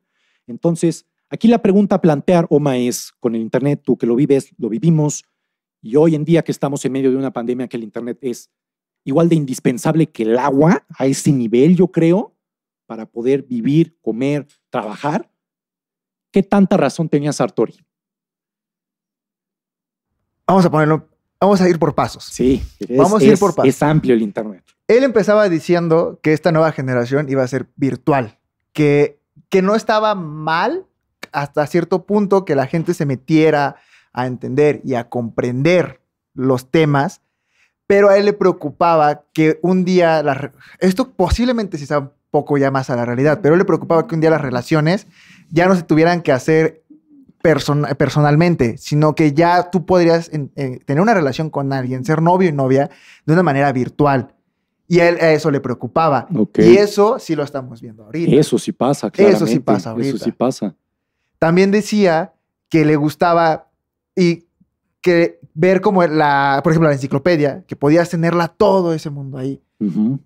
Entonces, aquí la pregunta a plantear, Oma, es, con el Internet, tú que lo vives, lo vivimos, y hoy en día que estamos en medio de una pandemia que el Internet es igual de indispensable que el agua, a ese nivel, yo creo, para poder vivir, comer, trabajar, ¿qué tanta razón tenía Sartori? Vamos a ponerlo, vamos a ir por pasos. Sí, es, vamos a ir por pasos. Es amplio el Internet. Él empezaba diciendo que esta nueva generación iba a ser virtual, que, que no estaba mal hasta cierto punto que la gente se metiera a entender y a comprender los temas, pero a él le preocupaba que un día, esto posiblemente se está un poco ya más a la realidad, pero él le preocupaba que un día las relaciones ya no se tuvieran que hacer personalmente, sino que ya tú podrías eh, tener una relación con alguien, ser novio y novia de una manera virtual. Y a eso le preocupaba. Y eso sí lo estamos viendo ahorita. Eso sí pasa, claro. Eso sí pasa ahorita. Eso sí pasa. También decía que le gustaba y que ver como la, por ejemplo, la enciclopedia, que podías tenerla todo ese mundo ahí,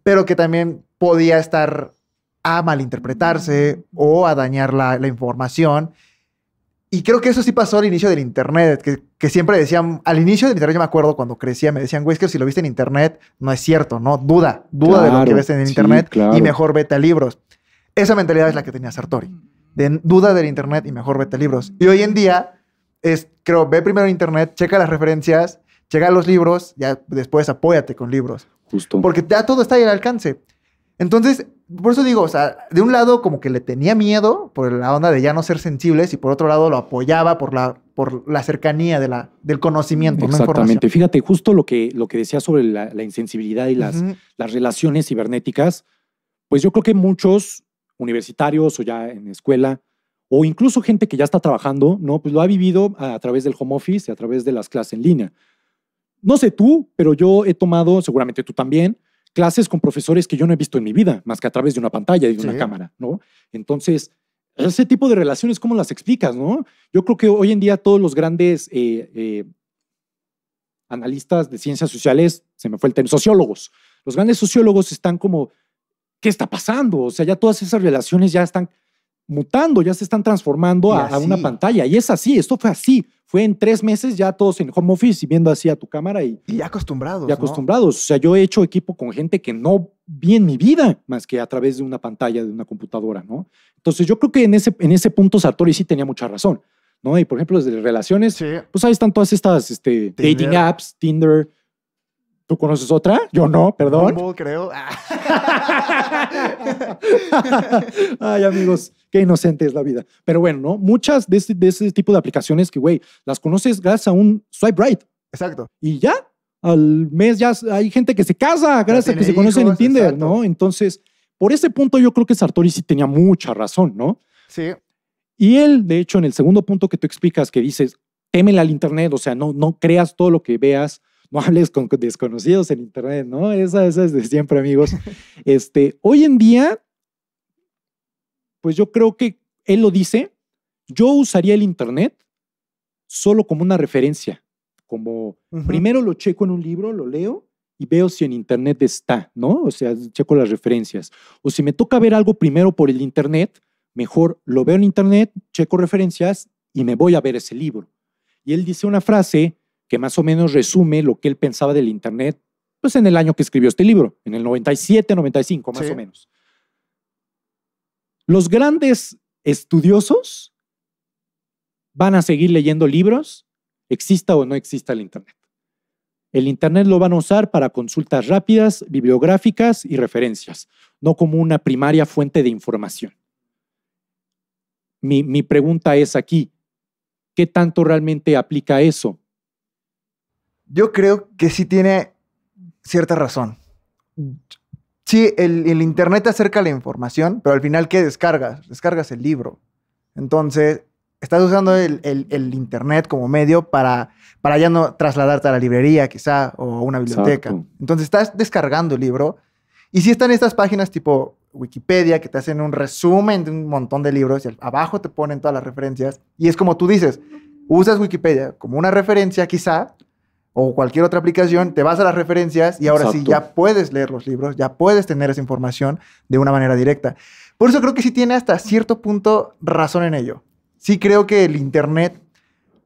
pero que también podía estar a malinterpretarse o a dañar la, la información y creo que eso sí pasó al inicio del Internet, que, que, siempre decían, al inicio del Internet, yo me acuerdo cuando crecía, me decían, güey, es que si lo viste en Internet, no es cierto, ¿no? Duda, duda de lo que ves en Internet y mejor vete a libros. Esa mentalidad es la que tenía Sartori, de duda del Internet y mejor vete a libros. Y hoy en día, es, creo, ve primero Internet, checa las referencias, checa los libros, ya después apóyate con libros. Justo. Porque ya todo está ahí al alcance. Entonces, por eso digo, o sea, de un lado como que le tenía miedo por la onda de ya no ser sensibles y por otro lado lo apoyaba por la, por la cercanía de la, del conocimiento. Exactamente. Fíjate, justo lo que, lo que decía sobre la, insensibilidad y las, las relaciones cibernéticas, pues yo creo que muchos universitarios o ya en escuela o incluso gente que ya está trabajando, ¿no? Pues lo ha vivido a, a través del home office y a través de las clases en línea. No sé tú, pero yo he tomado, seguramente tú también, clases con profesores que yo no he visto en mi vida, más que a través de una pantalla y de una cámara, ¿no? Entonces, ese tipo de relaciones, ¿cómo las explicas, no? Yo creo que hoy en día todos los grandes eh, eh, analistas de ciencias sociales, se me fue el tema, sociólogos, los grandes sociólogos están como, ¿qué está pasando? O sea, ya todas esas relaciones ya están mutando, ya se están transformando a, una pantalla. Y es así, esto fue así. Fue en tres meses ya todos en home office y viendo así a tu cámara. Y, acostumbrados. Y acostumbrados. O sea, yo he hecho equipo con gente que no vi en mi vida más que a través de una pantalla, de una computadora, ¿no? Entonces yo creo que en ese, en ese punto Sartori sí tenía mucha razón, ¿no? Y por ejemplo, desde relaciones, pues ahí están todas estas este, dating apps, Tinder, ¿Tú conoces otra? Yo no, perdón. creo. Ah. Ay, amigos, qué inocente es la vida. Pero bueno, ¿no? Muchas de ese, este tipo de aplicaciones que, güey, las conoces gracias a un swipe right. Exacto. Y ya, al mes ya hay gente que se casa gracias a que se conocen en Tinder, ¿no? Entonces, por ese punto yo creo que Sartori sí tenía mucha razón, ¿no? Sí. Y él, de hecho, en el segundo punto que tú explicas, que dices, témela al Internet, o sea, no, no creas todo lo que veas no hables con desconocidos en Internet, ¿no? Esa, es de siempre, amigos. Este, hoy en día, pues yo creo que él lo dice, yo usaría el Internet solo como una referencia, como primero lo checo en un libro, lo leo y veo si en Internet está, ¿no? O sea, checo las referencias. O si me toca ver algo primero por el Internet, mejor lo veo en Internet, checo referencias y me voy a ver ese libro. Y él dice una frase que más o menos resume lo que él pensaba del Internet, pues en el año que escribió este libro, en el 97, 95, más o menos. Los grandes estudiosos van a seguir leyendo libros, exista o no exista el Internet. El Internet lo van a usar para consultas rápidas, bibliográficas y referencias, no como una primaria fuente de información. Mi, mi pregunta es aquí, ¿qué tanto realmente aplica eso yo creo que sí tiene cierta razón. Sí, el, Internet acerca la información, pero al final, ¿qué descargas? Descargas el libro. Entonces, estás usando el, internet como medio para, para ya no trasladarte a la librería quizá o a una biblioteca. Entonces estás descargando el libro y si están estas páginas tipo Wikipedia que te hacen un resumen de un montón de libros y abajo te ponen todas las referencias y es como tú dices, usas Wikipedia como una referencia quizá o cualquier otra aplicación, te vas a las referencias y ahora sí ya puedes leer los libros, ya puedes tener esa información de una manera directa. Por eso creo que sí tiene hasta cierto punto razón en ello. Sí creo que el Internet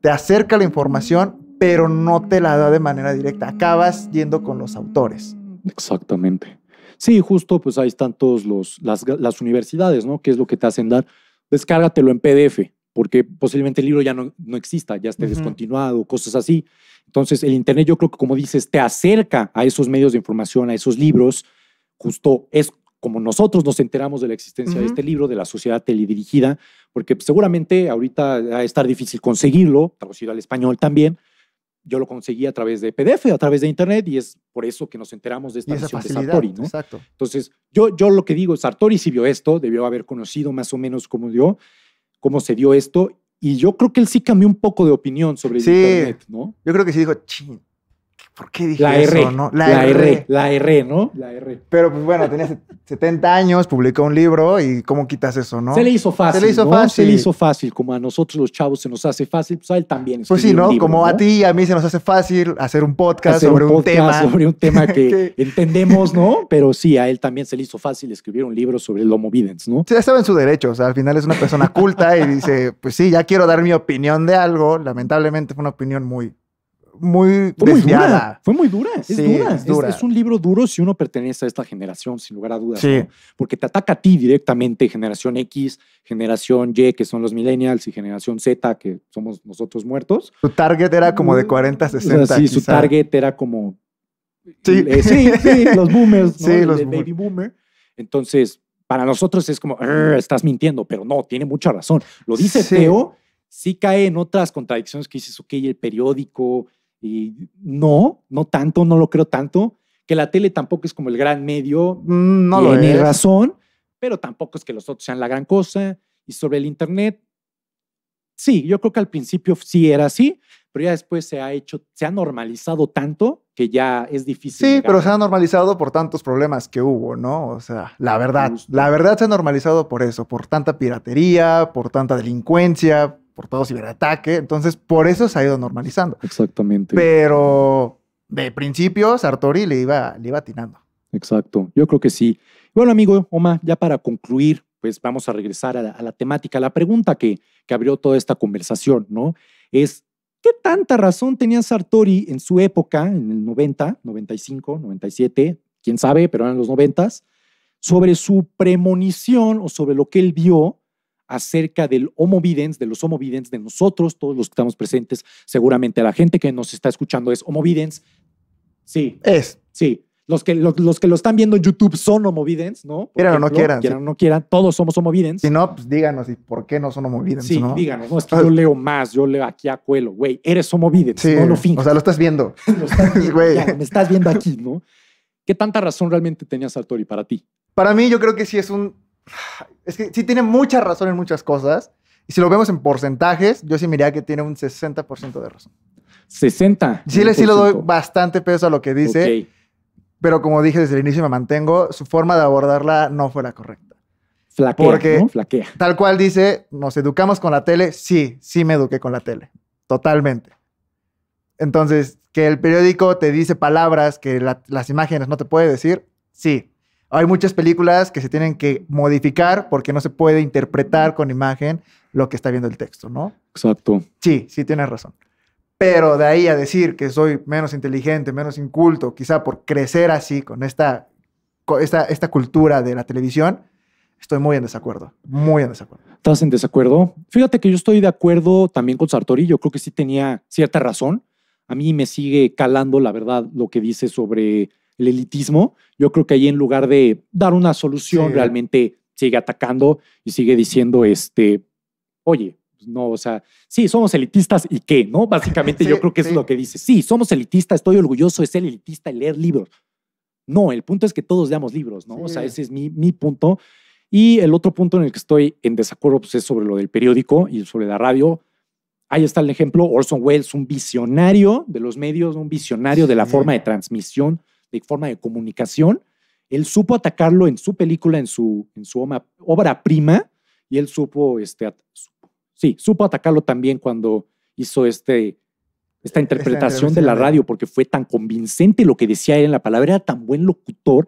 te acerca la información, pero no te la da de manera directa. Acabas yendo con los autores. Exactamente. Sí, justo pues ahí están todas las, las universidades, ¿no? ¿Qué es lo que te hacen dar? Descárgatelo en PDF porque posiblemente el libro ya no, exista, ya esté descontinuado, cosas así. Entonces, el Internet, yo creo que, como dices, te acerca a esos medios de información, a esos libros, justo es como nosotros nos enteramos de la existencia de este libro, de la sociedad teledirigida, porque pues, seguramente ahorita va a estar difícil conseguirlo, traducido al español también. Yo lo conseguí a través de PDF, a través de Internet, y es por eso que nos enteramos de esta situación Sartori. Exacto. Entonces, yo, yo lo que digo, Sartori sí vio esto, debió haber conocido más o menos como dio, cómo se dio esto. Y yo creo que él sí cambió un poco de opinión sobre el Internet, ¿no? Yo creo que sí dijo, ching, ¿Por qué dije la R, no? La, R, La R, ¿no? La R. Pero pues bueno, tenía 70 años, publicó un libro y ¿cómo quitas eso, no? Se le hizo fácil. Se le hizo fácil. Se le hizo fácil. Como a nosotros los chavos se nos hace fácil, pues a él también. Pues sí, ¿no? Como a ti y a mí se nos hace fácil hacer un podcast sobre un, un, tema. Sobre un tema que entendemos, ¿no? Pero sí, a él también se le hizo fácil escribir un libro sobre el Homo videns, ¿no? Sí, estaba en su derecho. O sea, al final es una persona culta y dice, pues sí, ya quiero dar mi opinión de algo. Lamentablemente fue una opinión muy muy fue Muy dura, fue muy dura, es, dura. es un libro duro si uno pertenece a esta generación, sin lugar a dudas. Porque te ataca a ti directamente, generación X, generación Y, que son los millennials, y generación Z, que somos nosotros muertos. Su target era como de 40, mm, 60. sí, su target era como... Sí, eh, sí, los boomers, los baby boomer. Entonces, para nosotros es como, estás mintiendo, pero no, tiene mucha razón. Lo dice Teo sí cae en otras contradicciones que dices, ok, el periódico, y no, no tanto, no lo creo tanto. Que la tele tampoco es como el gran medio, mm, no lo tiene razón, pero tampoco es que los otros sean la gran cosa. Y sobre el Internet, sí, yo creo que al principio sí era así, pero ya después se ha hecho, se ha normalizado tanto que ya es difícil. Sí, pero se ha normalizado por tantos problemas que hubo, ¿no? O sea, la verdad, la verdad se ha normalizado por eso, por tanta piratería, por tanta delincuencia, por todo ciberataque. Entonces, por eso se ha ido normalizando. Exactamente. Pero de principio, Sartori le iba, le iba atinando. Exacto, yo creo que sí. Bueno, amigo Oma, ya para concluir, pues vamos a regresar a la, temática. La pregunta que, que abrió toda esta conversación, ¿no? Es, ¿qué tanta razón tenía Sartori en su época, en el 90, 95, 97, quién sabe, pero eran los 90, s sobre su premonición o sobre lo que él vio acerca del Homo de los Homo de nosotros, todos los que estamos presentes, seguramente la gente que nos está escuchando es Homo Sí. Es. Sí. Los que, los, que lo están viendo en YouTube son Homo Videns, ¿no? pero quieran o no quieran. no quieran, todos somos Homo Videns. Si no, pues díganos, ¿y por qué no son Homo Videns? Sí, ¿no? díganos. No, es que ah. yo leo más, yo leo aquí a cuelo, güey, eres Homo Videns, sí. no lo O sea, lo estás viendo. lo estás me estás viendo aquí, ¿no? ¿Qué tanta razón realmente tenía Sartori para ti? Para mí, yo creo que sí es un es que sí tiene mucha razón en muchas cosas. Y si lo vemos en porcentajes, yo sí miraría que tiene un 60% de razón. 60. Sí, le, sí doy bastante peso a lo que dice. Pero como dije desde el inicio, me mantengo, su forma de abordarla no fue la correcta. Flaquea, Porque, Flaquea. Tal cual dice, nos educamos con la tele. Sí, sí me eduqué con la tele. Totalmente. Entonces, que el periódico te dice palabras que las imágenes no te puede decir, sí. Hay muchas películas que se tienen que modificar porque no se puede interpretar con imagen lo que está viendo el texto, ¿no? Exacto. Sí, sí tienes razón. Pero de ahí a decir que soy menos inteligente, menos inculto, quizá por crecer así con esta, esta, esta cultura de la televisión, estoy muy en desacuerdo, muy en desacuerdo. ¿Estás en desacuerdo? Fíjate que yo estoy de acuerdo también con Sartori, yo creo que sí tenía cierta razón. A mí me sigue calando, la verdad, lo que dice sobre el elitismo, yo creo que ahí en lugar de dar una solución, realmente sigue atacando y sigue diciendo, este, oye, pues no, o sea, sí, somos elitistas y qué, ¿no? Básicamente yo creo que es lo que dice. Sí, somos elitistas, estoy orgulloso de ser elitista y leer libros. No, el punto es que todos leamos libros, ¿no? O sea, ese es mi, mi, punto. Y el otro punto en el que estoy en desacuerdo pues, es sobre lo del periódico y sobre la radio. Ahí está el ejemplo, Orson Welles, un visionario de los medios, un visionario de la forma de transmisión de forma de comunicación, él supo atacarlo en su película, en su, en su obra, prima, y él supo, este, sí, supo atacarlo también cuando hizo este, esta interpretación de la radio, porque fue tan convincente lo que decía él en la palabra, era tan buen locutor,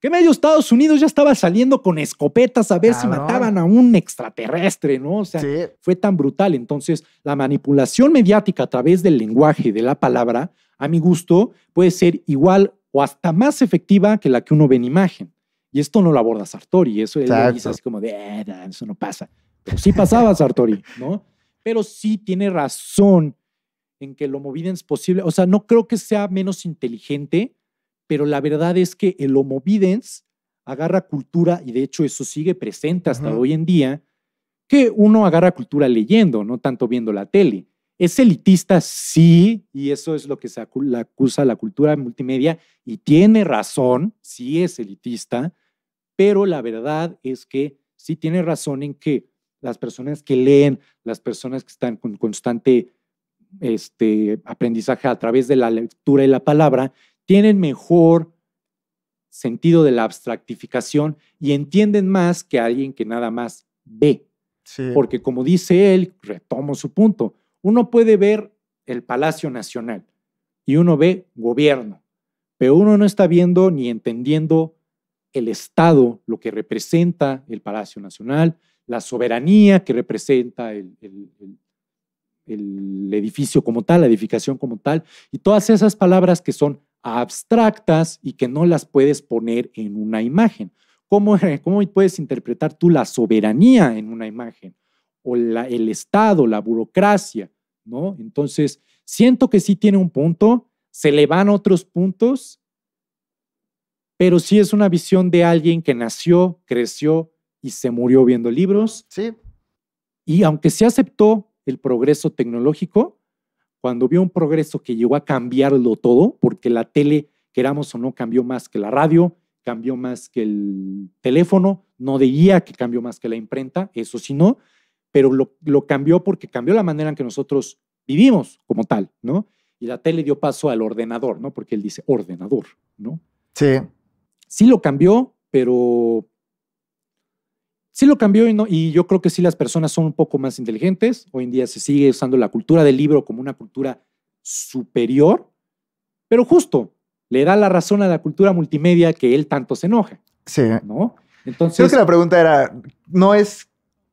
que medio Estados Unidos ya estaba saliendo con escopetas a ver si mataban a un extraterrestre, ¿no? O sea, fue tan brutal. Entonces, la manipulación mediática a través del lenguaje, de la palabra, a mi gusto, puede ser igual o hasta más efectiva que la que uno ve en imagen. Y esto no lo aborda Sartori, eso es así como de, eh, eso no pasa. sí pasaba Sartori, ¿no? Pero sí tiene razón en que el homo es posible. O sea, no creo que sea menos inteligente, pero la verdad es que el Homo agarra cultura, y de hecho eso sigue presente hasta hoy en día, que uno agarra cultura leyendo, no tanto viendo la tele. Es elitista, sí, y eso es lo que se acusa la cultura multimedia, y tiene razón, sí es elitista, pero la verdad es que sí tiene razón en que las personas que leen, las personas que están con constante este, aprendizaje a través de la lectura y la palabra, tienen mejor sentido de la abstractificación y entienden más que alguien que nada más ve. Porque como dice él, retomo su punto, uno puede ver el Palacio Nacional y uno ve gobierno, pero uno no está viendo ni entendiendo el Estado, lo que representa el Palacio Nacional, la soberanía que representa el, edificio como tal, la edificación como tal, y todas esas palabras que son abstractas y que no las puedes poner en una imagen. ¿Cómo, puedes interpretar tú la soberanía en una imagen? O el Estado, la burocracia, entonces, siento que sí tiene un punto, se le van otros puntos, pero sí es una visión de alguien que nació, creció y se murió viendo libros. Sí. Y aunque se aceptó el progreso tecnológico, cuando vio un progreso que llegó a cambiarlo todo, porque la tele, queramos o no, cambió más que la radio, cambió más que el teléfono, no diría que cambió más que la imprenta, eso sí no, pero lo, cambió porque cambió la manera en que nosotros vivimos como tal, ¿no? Y la tele dio paso al ordenador, ¿no? Porque él dice ordenador, ¿no? Sí. Sí lo cambió, pero... Sí lo cambió y, no, y yo creo que sí las personas son un poco más inteligentes. Hoy en día se sigue usando la cultura del libro como una cultura superior, pero justo le da la razón a la cultura multimedia que él tanto se enoja. Sí. ¿no? Entonces, Creo que la pregunta era, no es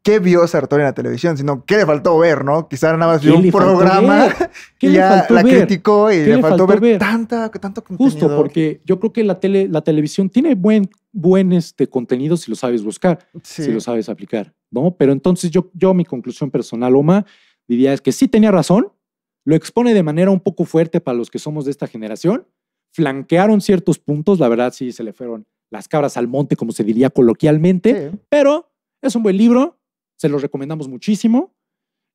qué vio Sartori en la televisión, sino qué le faltó ver, ¿no? Quizá nada más vio un programa y ya la criticó y le, faltó, ver, tanta, tanto contenido. Justo, porque yo creo que la, tele, la televisión tiene buen, buen este contenido si lo sabes buscar, si lo sabes aplicar, ¿no? Pero entonces yo, yo mi conclusión personal, Oma, diría es que sí tenía razón, lo expone de manera un poco fuerte para los que somos de esta generación, flanquearon ciertos puntos, la verdad sí se le fueron las cabras al monte, como se diría coloquialmente, pero es un buen libro, se los recomendamos muchísimo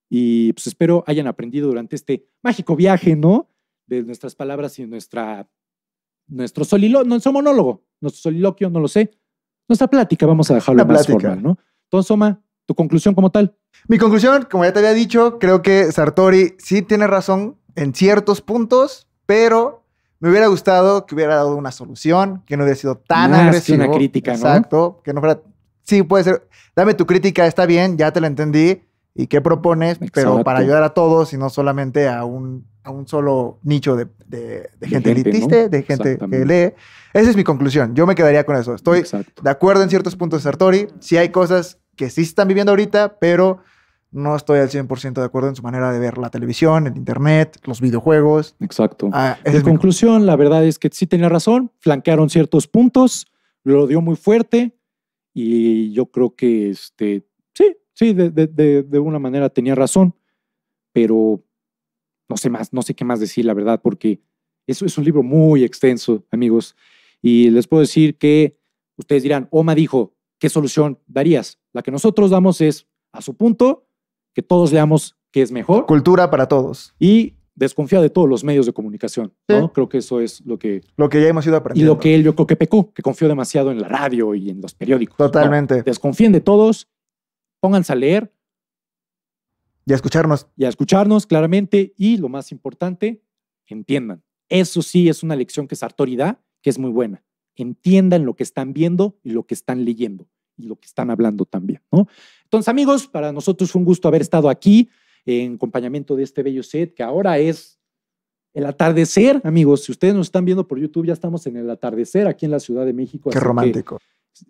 y pues espero hayan aprendido durante este mágico viaje, ¿no? De nuestras palabras y nuestra, nuestro solilo, nuestro monólogo, nuestro soliloquio, no lo sé. Nuestra plática, vamos a dejarlo más plática. formal, ¿no? Entonces, Soma, tu conclusión como tal. Mi conclusión, como ya te había dicho, creo que Sartori sí tiene razón en ciertos puntos, pero me hubiera gustado que hubiera dado una solución, que no hubiera sido tan Más agresivo. una crítica, ¿no? Exacto, que no fuera sí puede ser, dame tu crítica, está bien, ya te la entendí, y qué propones, pero para ayudar a todos y no solamente a un, a un solo nicho de, gente, elitista, de gente que lee. Esa es mi conclusión, yo me quedaría con eso. Estoy de acuerdo en ciertos puntos de Sartori, sí hay cosas que sí están viviendo ahorita, pero no estoy al 100% de acuerdo en su manera de ver la televisión, el internet, los videojuegos. Exacto. Ah, en conclusión, la verdad es que sí tenía razón, flanquearon ciertos puntos, lo dio muy fuerte, y yo creo que, este, sí, sí, de, de, una manera tenía razón, pero no sé más, no sé qué más decir, la verdad, porque eso es un libro muy extenso, amigos. Y les puedo decir que ustedes dirán, Oma dijo, ¿qué solución darías? La que nosotros damos es, a su punto, que todos leamos que es mejor. Cultura para todos. Y desconfía de todos los medios de comunicación. ¿no? Creo que eso es lo que... Lo que ya hemos ido aprendiendo. Y lo que él yo creo que pecó, que confió demasiado en la radio y en los periódicos. Totalmente. desconfíen de todos, pónganse a leer. Y a escucharnos. Y a escucharnos, claramente. Y lo más importante, entiendan. Eso sí es una lección que Sartori da, que es muy buena. Entiendan lo que están viendo y lo que están leyendo y lo que están hablando también, ¿no? Entonces, amigos, para nosotros fue un gusto haber estado aquí en acompañamiento de este bello set, que ahora es el atardecer, amigos. Si ustedes nos están viendo por YouTube, ya estamos en el atardecer aquí en la Ciudad de México. Qué romántico.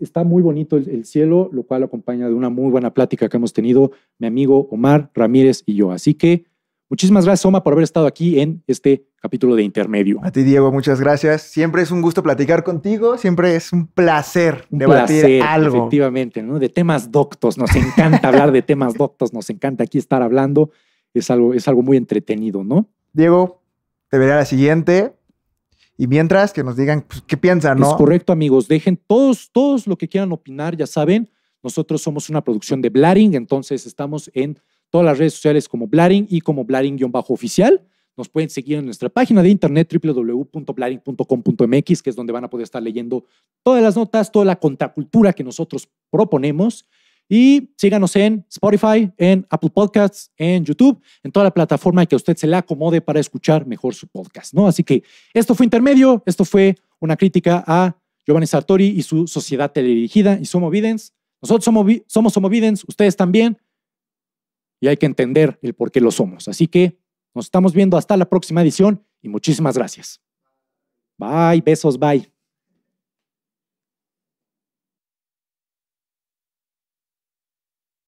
está muy bonito el, cielo, lo cual acompaña de una muy buena plática que hemos tenido mi amigo Omar Ramírez y yo. Así que Muchísimas gracias, Oma, por haber estado aquí en este capítulo de Intermedio. A ti, Diego, muchas gracias. Siempre es un gusto platicar contigo, siempre es un placer un debatir placer, algo. Efectivamente, ¿no? De temas doctos, nos encanta hablar de temas doctos, nos encanta aquí estar hablando, es algo, es algo muy entretenido, ¿no? Diego, te veré a la siguiente. Y mientras que nos digan pues, qué piensan, ¿no? Es correcto, amigos. Dejen todos, todos lo que quieran opinar, ya saben. Nosotros somos una producción de Blaring, entonces estamos en todas las redes sociales como Blaring y como Blaring-oficial. Nos pueden seguir en nuestra página de internet www.blaring.com.mx, que es donde van a poder estar leyendo todas las notas, toda la contracultura que nosotros proponemos. Y síganos en Spotify, en Apple Podcasts, en YouTube, en toda la plataforma que a usted se le acomode para escuchar mejor su podcast, ¿no? Así que esto fue intermedio, esto fue una crítica a Giovanni Sartori y su sociedad teledirigida y Somovidens. Nosotros somos, somos ustedes también y hay que entender el por qué lo somos. Así que nos estamos viendo hasta la próxima edición y muchísimas gracias. Bye, besos, bye.